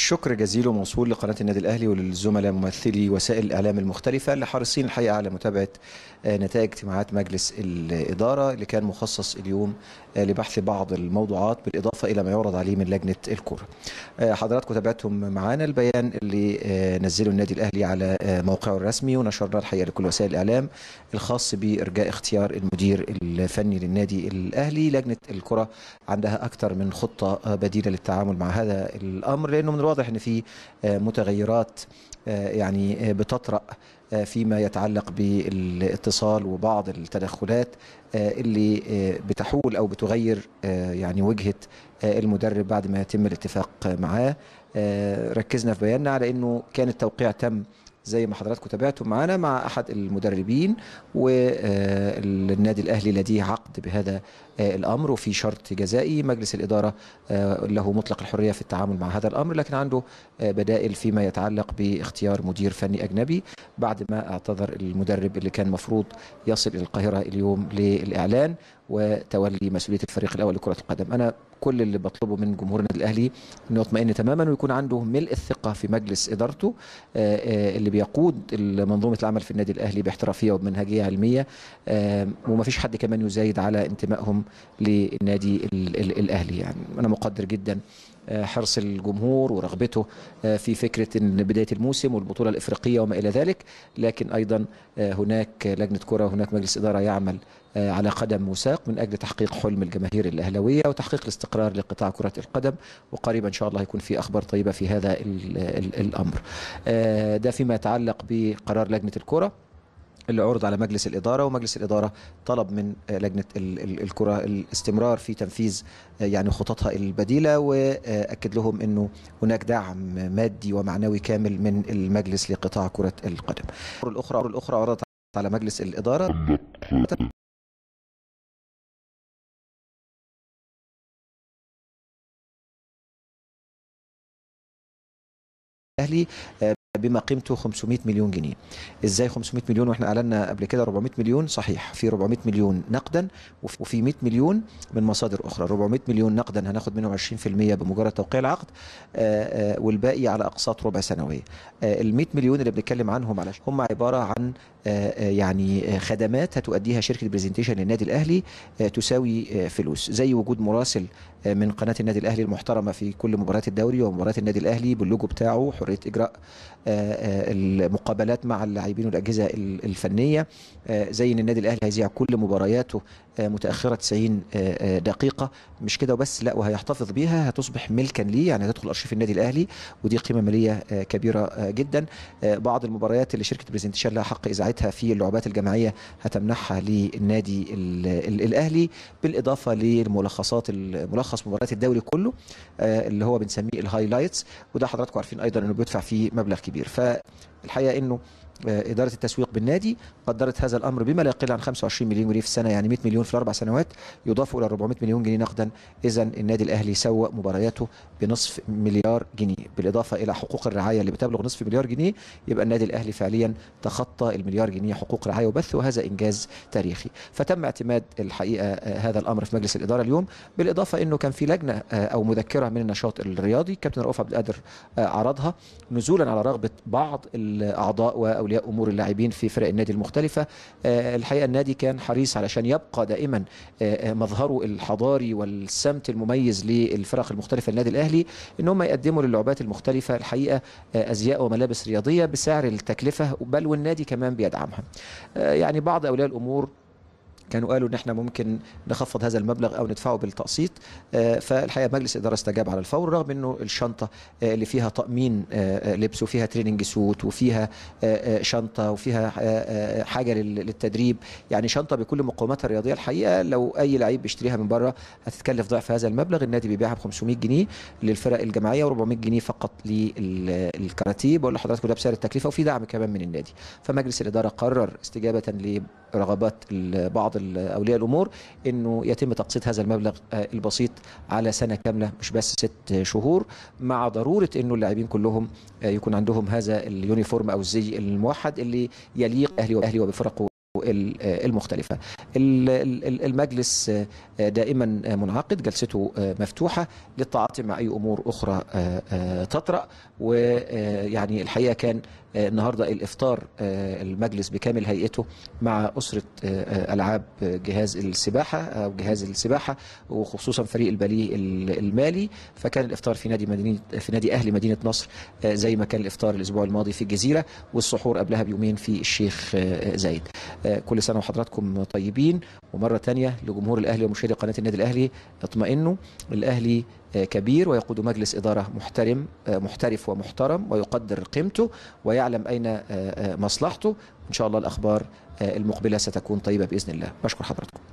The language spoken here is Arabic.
الشكر جزيل وموصول لقناة النادي الأهلي وللزملاء ممثلي وسائل الإعلام المختلفة اللي حريصين الحقيقة على متابعة آه، نتائج اجتماعات مجلس الإدارة اللي كان مخصص اليوم آه، لبحث بعض الموضوعات بالإضافة إلى ما يعرض عليه من لجنة الكورة. آه، حضراتكم تابعتم معانا البيان اللي نزله النادي الأهلي على موقعه الرسمي ونشرناه الحقيقة لكل وسائل الإعلام الخاص بإرجاء اختيار المدير الفني للنادي الأهلي لجنة الكرة عندها أكثر من خطة بديلة للتعامل مع هذا الأمر لأنه من واضح ان في آه، متغيرات آه، يعني آه، بتطرأ فيما يتعلق بالاتصال وبعض التدخلات اللي بتحول او بتغير يعني وجهه المدرب بعد ما يتم الاتفاق معاه ركزنا في بياننا على انه كان التوقيع تم زي ما حضراتكم تابعتوا معانا مع احد المدربين والنادي الاهلي لديه عقد بهذا آه، الامر وفي شرط جزائي مجلس الاداره آه، له مطلق الحريه في التعامل مع هذا الامر لكن عنده آه، بدائل فيما يتعلق باختيار مدير فني اجنبي بعد ما اعتذر المدرب اللي كان مفروض يصل الى القاهره اليوم للاعلان وتولي مسؤوليه الفريق الاول لكره القدم انا كل اللي بطلبه من جمهور النادي الاهلي انه يطمئن تماما ويكون عنده ملء الثقه في مجلس ادارته آه، آه، اللي بيقود منظومه العمل في النادي الاهلي باحترافيه وبمنهجيه علميه آه، وما فيش حد كمان يزايد على انتمائهم للنادي الاهلي يعني انا مقدر جدا آه، حرص الجمهور ورغبته آه، في فكرة بداية الموسم والبطولة الإفريقية وما إلى ذلك لكن أيضا آه، هناك لجنة كرة وهناك مجلس إدارة يعمل على قدم وساق من أجل تحقيق حلم الجماهير الأهلوية وتحقيق الاستقرار لقطاع كرة القدم وقريبا إن شاء الله يكون في أخبار طيبة في هذا الأمر ده فيما يتعلق بقرار لجنة الكرة اللي عرض على مجلس الإدارة ومجلس الإدارة طلب من آه، لجنة الكرة الاستمرار في تنفيذ آه، يعني خططها البديلة وأكد لهم أنه هناك دعم مادي ومعنوي كامل من المجلس لقطاع كرة القدم الأخرى الأخرى عرضت على مجلس الإدارة الاهلي آه، بما قيمته 500 مليون جنيه ازاي 500 مليون واحنا اعلنا قبل كده 400 مليون صحيح في 400 مليون نقدا وفي 100 مليون من مصادر اخرى 400 مليون نقدا هناخد منهم 20% بمجرد توقيع العقد آه، آه، والباقي على اقساط ربع سنويه آه، ال 100 مليون اللي بنتكلم عنهم على هم عباره عن يعني خدمات هتؤديها شركه برزنتيشن للنادي الاهلي تساوي فلوس زي وجود مراسل من قناه النادي الاهلي المحترمه في كل مباريات الدوري ومباريات النادي الاهلي باللوجو بتاعه حريه اجراء آه، آه، المقابلات مع اللاعبين والاجهزه الفنيه آه، زي ان النادي الاهلي هيذيع كل مبارياته متاخره 90 دقيقه مش كده وبس لا وهيحتفظ بيها هتصبح ملكا ليه يعني هتدخل ارشيف النادي الاهلي ودي قيمه ماليه كبيره جدا بعض المباريات اللي شركه بريزنتيشن لها حق اذاعتها في اللعبات الجماعيه هتمنحها للنادي الاهلي بالاضافه للملخصات الملخص ملخص مباريات الدوري كله آه، اللي هو بنسميه الهايلايتس وده حضراتكم عارفين ايضا انه بيدفع فيه مبلغ كبير فالحقيقه انه آه، إدارة التسويق بالنادي قدرت هذا الأمر بما لا يقل عن 25 مليون جنيه في السنة يعني 100 مليون في الأربع سنوات يضاف إلى 400 مليون جنيه نقدا إذا النادي الأهلي سوق مبارياته بنصف مليار جنيه بالإضافة إلى حقوق الرعاية اللي بتبلغ نصف مليار جنيه يبقى النادي الأهلي فعليا تخطى المليار جنيه حقوق رعاية وبث وهذا إنجاز تاريخي فتم اعتماد الحقيقة آه، هذا الأمر في مجلس الإدارة اليوم بالإضافة إنه كان في لجنة آه، أو مذكرة من النشاط الرياضي كابتن رؤوف عبد القادر عرضها نزولا على رغبة بعض الأعضاء اولياء امور اللاعبين في فرق النادي المختلفه آه، الحقيقه النادي كان حريص علشان يبقى دائما آه، آه، مظهره الحضاري والسمت المميز للفرق المختلفه للنادي الاهلي ان هم يقدموا للعبات المختلفه الحقيقه ازياء وملابس رياضيه بسعر التكلفه بل والنادي كمان بيدعمها يعني بعض اولياء الامور كانوا قالوا ان احنا ممكن نخفض هذا المبلغ او ندفعه بالتقسيط آه، فالحقيقه مجلس الاداره استجاب على الفور رغم انه الشنطه آه، اللي فيها تامين آه، لبس وفيها تريننج سوت وفيها شنطه وفيها حاجه للتدريب يعني شنطه بكل مقوماتها الرياضيه الحقيقه لو اي لعيب بيشتريها من بره هتتكلف ضعف هذا المبلغ النادي بيبيعها ب 500 جنيه للفرق الجماعيه و400 جنيه فقط للكاراتيه بقول لحضراتكم ده بسعر التكلفه وفي دعم كمان من النادي فمجلس الاداره قرر استجابه رغبات بعض اولياء الامور انه يتم تقسيط هذا المبلغ آه، البسيط على سنه كامله مش بس ست شهور مع ضروره انه اللاعبين كلهم آه، يكون عندهم هذا اليونيفورم او الزي الموحد اللي يليق اهلي واهلي وبفرقه آه، المختلفة المجلس دائما منعقد جلسته مفتوحة للتعاطي مع أي أمور أخرى تطرأ ويعني الحقيقة كان آه، النهارده الافطار آه، المجلس بكامل هيئته مع اسره آه، العاب جهاز السباحه او جهاز السباحه وخصوصا فريق الباليه المالي فكان الافطار في نادي مدينه في نادي اهلي مدينه نصر زي ما كان الافطار الاسبوع الماضي في الجزيره والسحور قبلها بيومين في الشيخ زايد كل سنه وحضراتكم طيبين ومره ثانيه لجمهور الاهلي ومشاهدي قناه النادي الاهلي اطمئنوا الاهلي كبير ويقود مجلس إدارة محترم محترف ومحترم ويقدر قيمته ويعلم أين مصلحته إن شاء الله الأخبار المقبلة ستكون طيبة بإذن الله بشكر حضراتكم